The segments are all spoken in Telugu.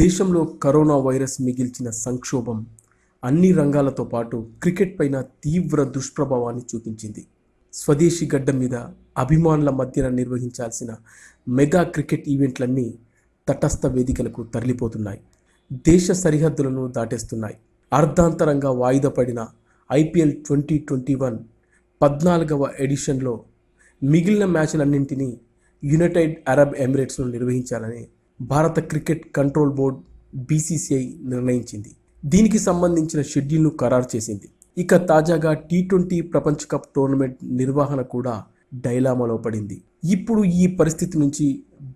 దేశంలో కరోనా వైరస్ మిగిల్చిన సంక్షోభం అన్ని రంగాలతో పాటు క్రికెట్ పైన తీవ్ర దుష్ప్రభావాన్ని చూపించింది స్వదేశీ గడ్డ మీద అభిమానుల మధ్యన నిర్వహించాల్సిన మెగా క్రికెట్ ఈవెంట్లన్నీ తటస్థ వేదికలకు తరలిపోతున్నాయి దేశ సరిహద్దులను దాటేస్తున్నాయి అర్ధాంతరంగా వాయిదా పడిన ఐపీఎల్ ట్వంటీ ట్వంటీ వన్ పద్నాలుగవ ఎడిషన్లో మిగిలిన మ్యాచ్లన్నింటినీ యునైటెడ్ అరబ్ ఎమిరేట్స్లో నిర్వహించాలని భారత క్రికెట్ కంట్రోల్ బోర్డ్ బీసీసీఐ నిర్ణయించింది దీనికి సంబంధించిన షెడ్యూల్ను ఖరారు చేసింది ఇక తాజాగా టీ ట్వంటీ ప్రపంచ కప్ టోర్నమెంట్ నిర్వహణ కూడా డైలామాలో పడింది ఇప్పుడు ఈ పరిస్థితి నుంచి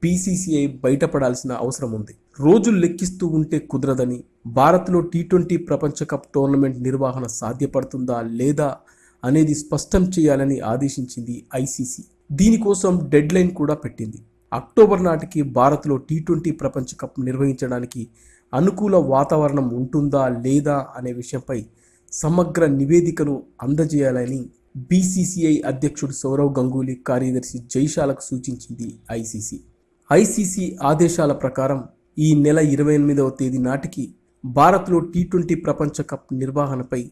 బీసీసీఐ బయటపడాల్సిన అవసరం ఉంది రోజులు లెక్కిస్తూ ఉంటే కుదరదని భారత్లో టీ ట్వంటీ ప్రపంచ కప్ టోర్నమెంట్ నిర్వహణ సాధ్యపడుతుందా లేదా అనేది స్పష్టం చేయాలని ఆదేశించింది ఐసీసీ దీనికోసం డెడ్ లైన్ కూడా పెట్టింది అక్టోబర్ నాటికి భారత్లో టీ ట్వంటీ ప్రపంచ కప్ నిర్వహించడానికి అనుకూల వాతావరణం ఉంటుందా లేదా అనే విషయంపై సమగ్ర నివేదికను అందజేయాలని బీసీసీఐ అధ్యక్షుడు సౌరవ్ గంగూలీ కార్యదర్శి జైశాలకు సూచించింది ఐసీసీ ఐసీసీ ఆదేశాల ప్రకారం ఈ నెల ఇరవై ఎనిమిదవ తేదీ నాటికి భారత్లో టీ ట్వంటీ ప్రపంచ కప్ నిర్వహణపై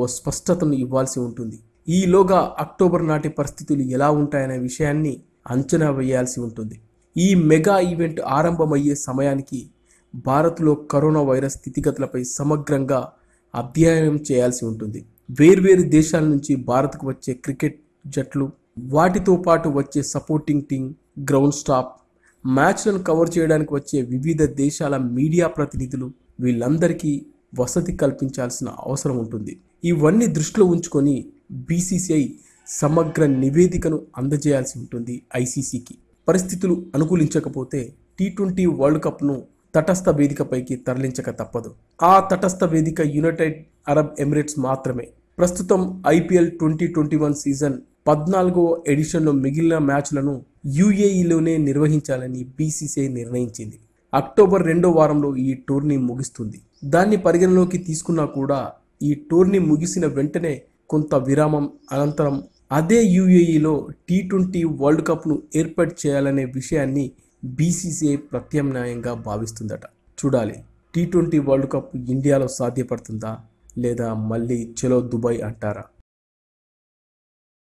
ఓ స్పష్టతను ఇవ్వాల్సి ఉంటుంది ఈలోగా అక్టోబర్ నాటి పరిస్థితులు ఎలా ఉంటాయనే విషయాన్ని అంచనా వేయాల్సి ఉంటుంది ఈ మెగా ఈవెంట్ ఆరంభమయ్యే సమయానికి భారత్లో కరోనా వైరస్ స్థితిగతులపై సమగ్రంగా అధ్యయనం చేయాల్సి ఉంటుంది వేర్వేరు దేశాల నుంచి భారత్కు వచ్చే క్రికెట్ జట్లు వాటితో పాటు వచ్చే సపోర్టింగ్ టీం గ్రౌండ్ స్టాఫ్ మ్యాచ్లను కవర్ చేయడానికి వచ్చే వివిధ దేశాల మీడియా ప్రతినిధులు వీళ్ళందరికీ వసతి కల్పించాల్సిన అవసరం ఉంటుంది ఇవన్నీ దృష్టిలో ఉంచుకొని బీసీసీఐ సమగ్ర నివేదికను అందజేయాల్సి ఉంటుంది ఐసీసీకి పరిస్థితులు అనుకూలించకపోతే టీ ట్వంటీ వరల్డ్ కప్ను తటస్థ వేదికపైకి తరలించక తప్పదు ఆ తటస్థ వేదిక యునైటెడ్ అరబ్ ఎమిరేట్స్ మాత్రమే ప్రస్తుతం IPL twenty twenty one season పద్నాలుగో ఎడిషన్లో మిగిలిన మ్యాచ్లను యూఏఈలోనే నిర్వహించాలని బీసీసీఐ నిర్ణయించింది అక్టోబర్ రెండో వారంలో ఈ టోర్నీ ముగుస్తుంది దాన్ని పరిగణలోకి తీసుకున్నా కూడా ఈ టోర్నీ ముగిసిన వెంటనే కొంత విరామం అనంతరం అదే యూఏఈలో టీ ట్వంటీ వరల్డ్ కప్ను ఏర్పాటు చేయాలనే విషయాన్ని బీసీసీఐ ప్రత్యామ్నాయంగా భావిస్తుందట చూడాలి టీ ట్వంటీ వరల్డ్ కప్ ఇండియాలో సాధ్యపడుతుందా లేదా మళ్ళీ చెలో దుబాయ్ అంటారా